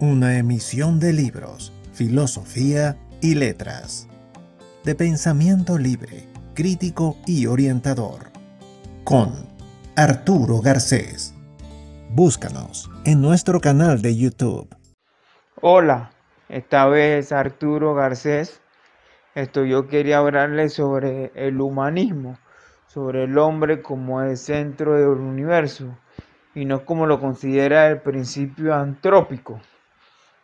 una emisión de libros, filosofía y letras, de pensamiento libre, crítico y orientador, con Arturo Garcés. Búscanos en nuestro canal de YouTube. Hola, esta vez Arturo Garcés. Esto yo quería hablarles sobre el humanismo, sobre el hombre como el centro del universo y no como lo considera el principio antrópico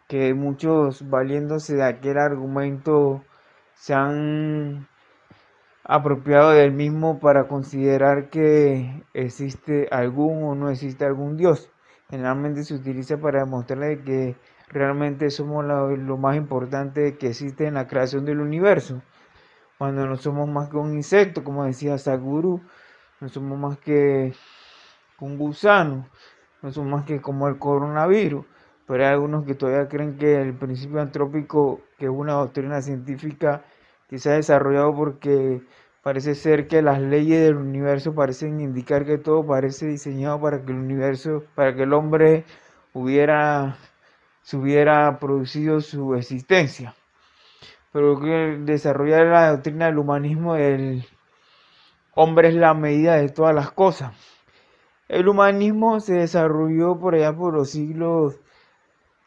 que muchos valiéndose de aquel argumento se han apropiado del mismo para considerar que existe algún o no existe algún Dios. Generalmente se utiliza para demostrarle que realmente somos lo, más importante que existe en la creación del universo. Cuando no somos más que un insecto, como decía Saguru, no somos más que un gusano, no somos más que como el coronavirus pero hay algunos que todavía creen que el principio antrópico, que es una doctrina científica que se ha desarrollado porque parece ser que las leyes del universo parecen indicar que todo parece diseñado para que el universo, para que el hombre hubiera, hubiera producido su existencia. Pero desarrollar la doctrina del humanismo el hombre es la medida de todas las cosas. El humanismo se desarrolló por allá por los siglos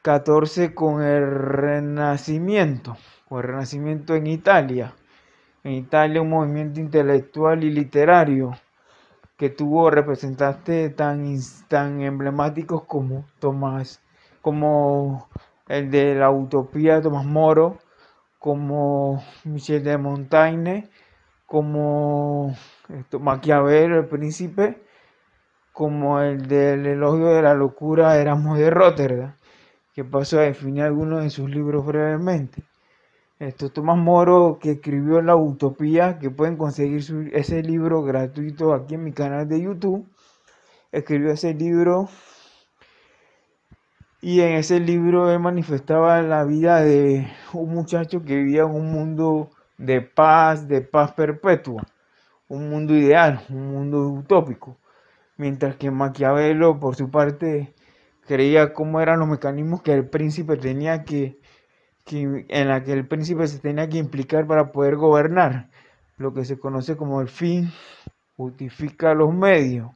14 con el Renacimiento, con el Renacimiento en Italia. En Italia un movimiento intelectual y literario que tuvo representantes tan, emblemáticos como Tomás, como el de la utopía Tomás Moro, como Michel de Montaigne, como Maquiavelo, el príncipe, como el del elogio de la locura éramos de Rotterdam que pasó a definir algunos de sus libros brevemente. Esto, Tomás Moro, que escribió La Utopía, que pueden conseguir ese libro gratuito aquí en mi canal de YouTube, escribió ese libro y en ese libro él manifestaba la vida de un muchacho que vivía en un mundo de paz, de paz perpetua, un mundo ideal, un mundo utópico. Mientras que Maquiavelo, por su parte, creía cómo eran los mecanismos que el príncipe tenía que, en la que el príncipe se tenía que implicar para poder gobernar, lo que se conoce como el fin justifica los medios.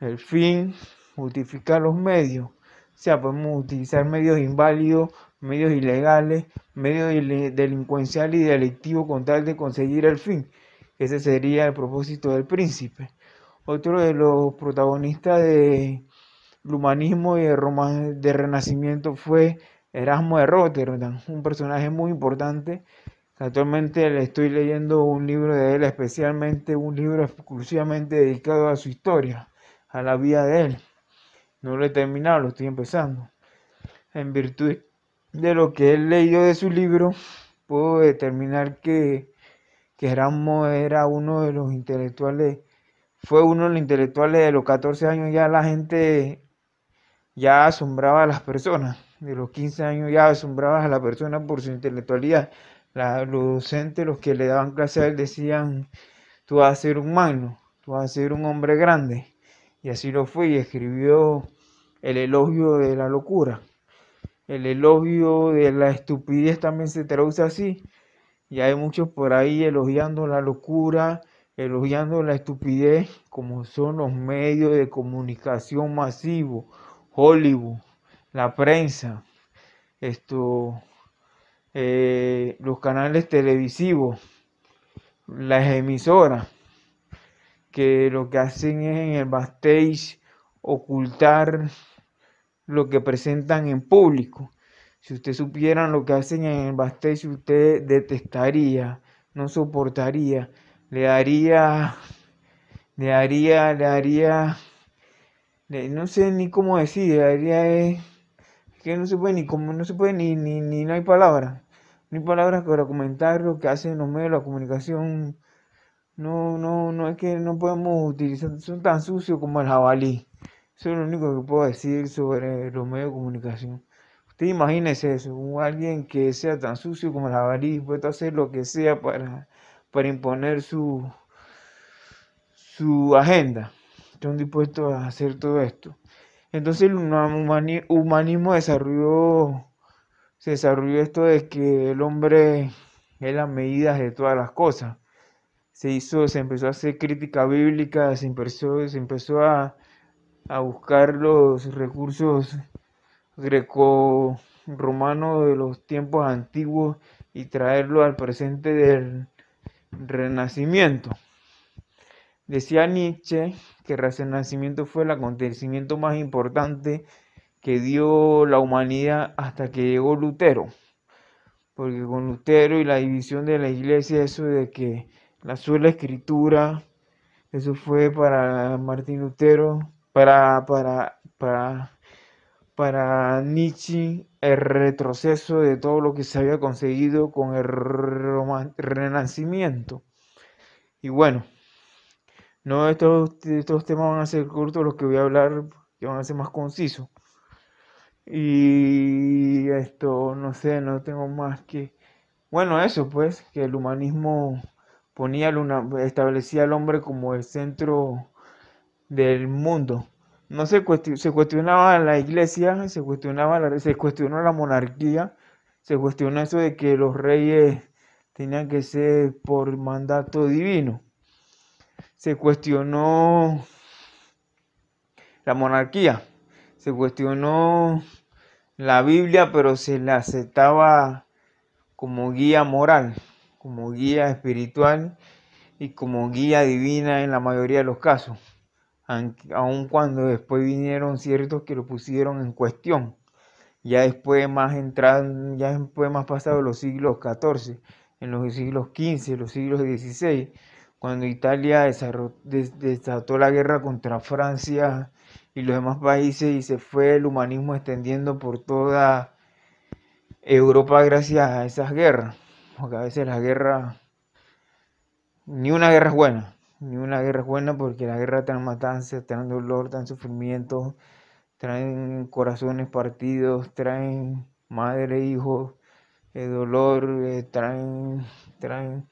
El fin justifica los medios. O sea, podemos utilizar medios inválidos, medios ilegales, medios delincuenciales y delictivos con tal de conseguir el fin. Ese sería el propósito del príncipe. Otro de los protagonistas de, humanismo y el de renacimiento fue Erasmo de Rotterdam, un personaje muy importante. Actualmente le estoy leyendo un libro de él, especialmente un libro exclusivamente dedicado a su historia, a la vida de él. No lo he terminado, lo estoy empezando. En virtud de lo que he leído de su libro, puedo determinar que, que Erasmo era uno de los intelectuales, fue uno de los intelectuales de los 14 años. Ya la gente ya asombraba a las personas. De los 15 años ya asombraba a las personas por su intelectualidad. los docentes, los que le daban clase a él, decían, tú vas a ser un magno, tú vas a ser un hombre grande. Y así lo fue y escribió el elogio de la locura. El elogio de la estupidez también se traduce así. Y hay muchos por ahí elogiando la locura, elogiando la estupidez, como son los medios de comunicación masivos... Hollywood, la prensa, esto, eh, los canales televisivos, las emisoras, que lo que hacen es en el backstage ocultar lo que presentan en público. Si usted supieran lo que hacen en el backstage, usted detestaría, no soportaría, le haría, le haría, le haría, no sé ni cómo decir, la idea es que no se puede ni como no se puede ni, ni, ni no hay palabras, ni palabras para comentar lo que hacen los medios de la comunicación. No, no, no es que no podemos utilizar, son tan sucios como el jabalí. Eso es lo único que puedo decir sobre los medios de comunicación. Usted imagínese eso, alguien que sea tan sucio como el jabalí, puede hacer lo que sea para, para imponer su, su agenda. Están dispuestos a hacer todo esto. Entonces el humanismo desarrolló, se desarrolló esto de que el hombre es la medida de todas las cosas. Se hizo, se empezó a hacer crítica bíblica, se empezó, a, a buscar los recursos greco romano de los tiempos antiguos y traerlo al presente del renacimiento. Decía Nietzsche que el Renacimiento fue el acontecimiento más importante que dio la humanidad hasta que llegó Lutero. Porque con Lutero y la división de la iglesia, eso de que la sola escritura, eso fue para Martín Lutero, para, para, para, para Nietzsche, el retroceso de todo lo que se había conseguido con el renacimiento. Y bueno, no, estos, estos temas van a ser cortos, los que voy a hablar que van a ser más concisos. Y esto, no sé, no tengo más que... Bueno, eso pues, que el humanismo ponía, establecía al hombre como el centro del mundo. No se, se cuestionaba la iglesia, se cuestionaba la, se cuestionó la monarquía, se cuestionó eso de que los reyes tenían que ser por mandato divino se cuestionó la monarquía, se cuestionó la Biblia, pero se la aceptaba como guía moral, como guía espiritual y como guía divina en la mayoría de los casos, aun cuando después vinieron ciertos que lo pusieron en cuestión, ya después más entraron, ya después más pasado los siglos XIV, en los siglos XV, los siglos XVI, cuando Italia desató la guerra contra Francia y los demás países y se fue el humanismo extendiendo por toda Europa gracias a esas guerras. Porque a veces la guerra, ni una guerra es buena, ni una guerra es buena porque la guerra trae matanzas, trae dolor, trae sufrimiento, traen corazones partidos, traen madre, e hijo, el eh, dolor, eh, traen, traen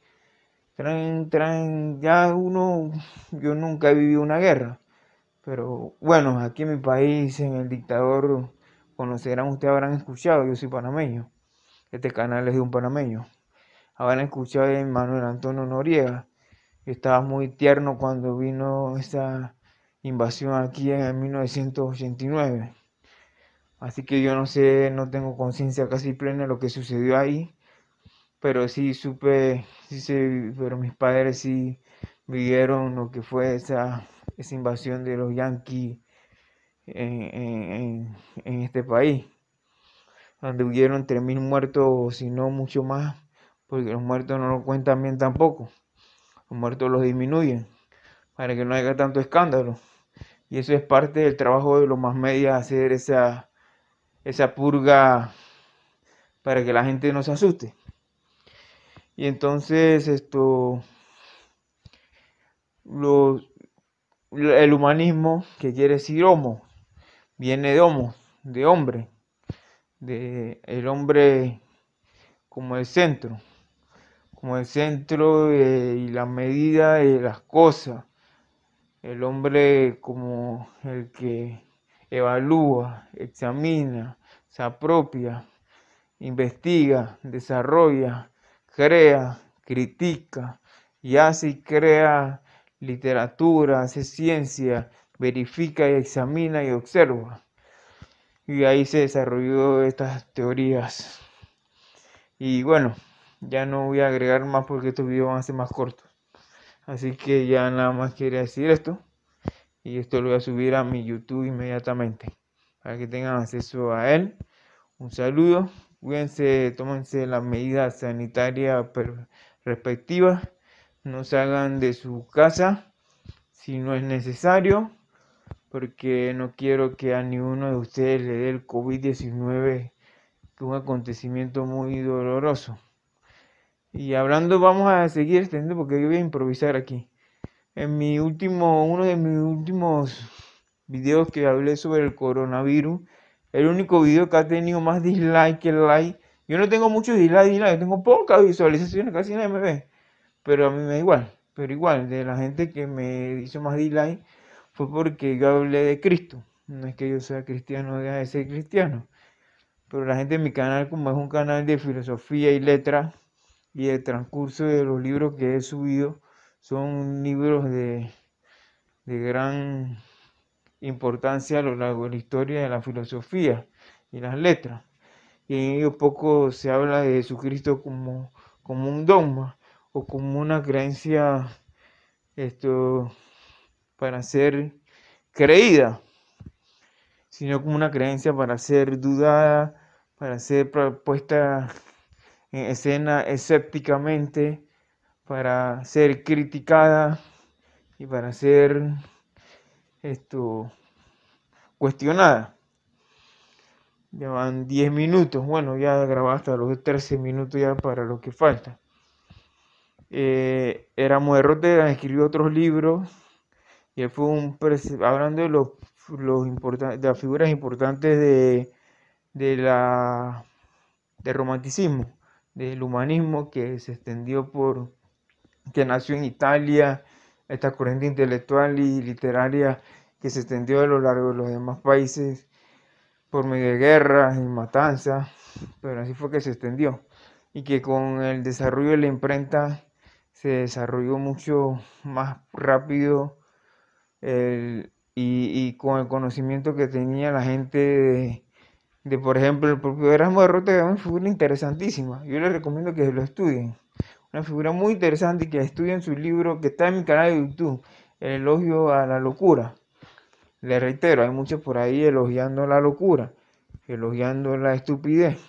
ya uno, yo nunca he vivido una guerra. Pero bueno, aquí en mi país, en el dictador, conocerán, ustedes habrán escuchado, yo soy panameño. Este canal es de un panameño. Habrán escuchado a Manuel Antonio Noriega. Estaba muy tierno cuando vino esa invasión aquí en 1989. Así que yo no sé, no tengo conciencia casi plena de lo que sucedió ahí pero sí supe, sí, se pero mis padres sí vivieron lo que fue esa, esa invasión de los yanquis en, este país, donde hubieron 3.000 muertos, si no mucho más, porque los muertos no lo cuentan bien tampoco, los muertos los disminuyen para que no haya tanto escándalo. Y eso es parte del trabajo de los más medios, hacer esa, esa purga para que la gente no se asuste. Y entonces esto, el humanismo, que quiere decir homo, viene de homo, de hombre, de el hombre como el centro, como el centro y la medida de las cosas, el hombre como el que evalúa, examina, se apropia, investiga, desarrolla, crea, critica y hace y crea literatura, hace ciencia, verifica y examina y observa. Y ahí se desarrolló estas teorías. Y bueno, ya no voy a agregar más porque estos videos van a ser más cortos. Así que ya nada más quería decir esto. Y esto lo voy a subir a mi YouTube inmediatamente. Para que tengan acceso a él. Un saludo cuídense, tómense la medida sanitaria respectiva no salgan de su casa si no es necesario, porque no quiero que a ninguno de ustedes le dé el COVID-19, que un acontecimiento muy doloroso. Y hablando, vamos a seguir extendiendo porque yo voy a improvisar aquí. En mi último, uno de mis últimos videos que hablé sobre el coronavirus, el único video que ha tenido más dislike que like. Yo no tengo muchos dislike, dislike, yo tengo pocas visualizaciones, casi nadie me ve. Pero a mí me da igual. Pero igual, de la gente que me hizo más dislike fue porque yo hablé de Cristo. No es que yo sea cristiano, deja de ser cristiano. Pero la gente de mi canal, como es un canal de filosofía y letra y de transcurso de los libros que he subido, son libros de gran importancia a lo largo de la historia de la filosofía y las letras. Y en ello poco se habla de Jesucristo como, como un dogma o como una creencia esto, para ser creída, sino como una creencia para ser dudada, para ser puesta en escena escépticamente, para ser criticada y para ser esto, cuestionada. Ya van 10 minutos. Bueno, ya grabaste hasta los 13 minutos ya para lo que falta. Eh, de Rotterdam escribió otros libros. Y fue un hablando de los, las figuras importantes de, de la del romanticismo, del humanismo que se extendió por que nació en Italia, esta corriente intelectual y literaria que se extendió a lo largo de los demás países por medio de guerras y matanzas, pero así fue que se extendió y que con el desarrollo de la imprenta se desarrolló mucho más rápido y, con el conocimiento que tenía la gente de, por ejemplo, el propio Erasmo de Rota, fue una interesantísima. Yo les recomiendo que lo estudien una figura muy interesante que estudia en su libro que está en mi canal de YouTube, El elogio a la locura. Le reitero, hay muchos por ahí elogiando la locura, elogiando la estupidez,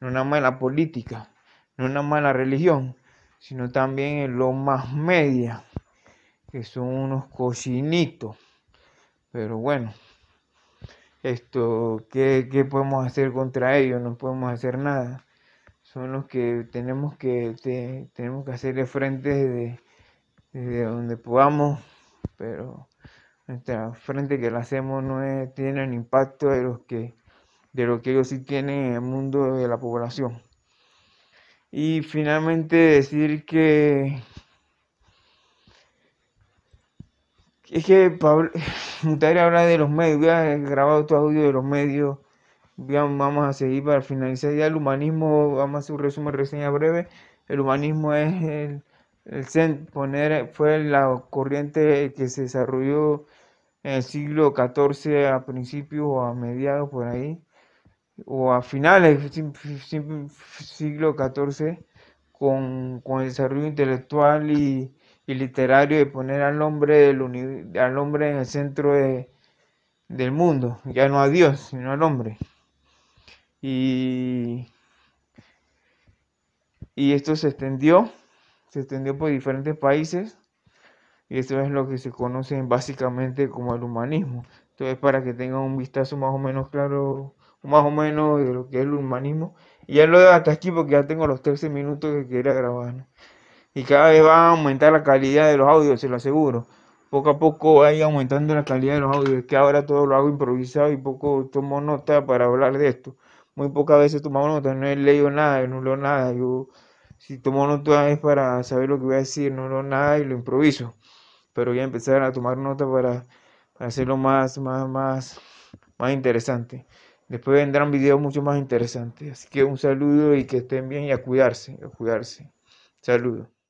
no una mala política, no una mala religión, sino también en lo más media, que son unos cocinitos. Pero bueno, esto, ¿qué, ¿qué podemos hacer contra ellos? No podemos hacer nada son los que tenemos que, tenemos que hacerle frente desde, donde podamos, pero nuestra frente que le hacemos no tiene el impacto de los que de lo que ellos sí tienen en el mundo de la población. Y finalmente decir que es que Pablo hablar habla de los medios, voy a grabar audio de los medios vamos a seguir para finalizar ya el humanismo, vamos a hacer un resumen reseña breve. El humanismo es el, poner, fue la corriente que se desarrolló en el siglo XIV a principios o a mediados por ahí, o a finales del siglo XIV, con, el desarrollo intelectual y, literario de poner al hombre, al hombre en el centro del mundo, ya no a Dios, sino al hombre. Y, esto se extendió, se extendió por diferentes países y esto es lo que se conoce básicamente como el humanismo. Entonces, para que tengan un vistazo más o menos claro, más o menos de lo que es el humanismo. Y ya lo dejo hasta aquí porque ya tengo los 13 minutos que quería grabar. Y cada vez va a aumentar la calidad de los audios, se lo aseguro. Poco a poco va a ir aumentando la calidad de los audios. que ahora todo lo hago improvisado y poco tomo nota para hablar de esto muy pocas veces tomo nota, no he leído nada, no leo nada. Yo, si tomo nota es para saber lo que voy a decir, no leo nada y lo improviso. Pero voy a empezar a tomar nota para, hacerlo más, más, más, más interesante. Después vendrán videos mucho más interesantes. Así que un saludo y que estén bien y a cuidarse, a cuidarse. Saludos.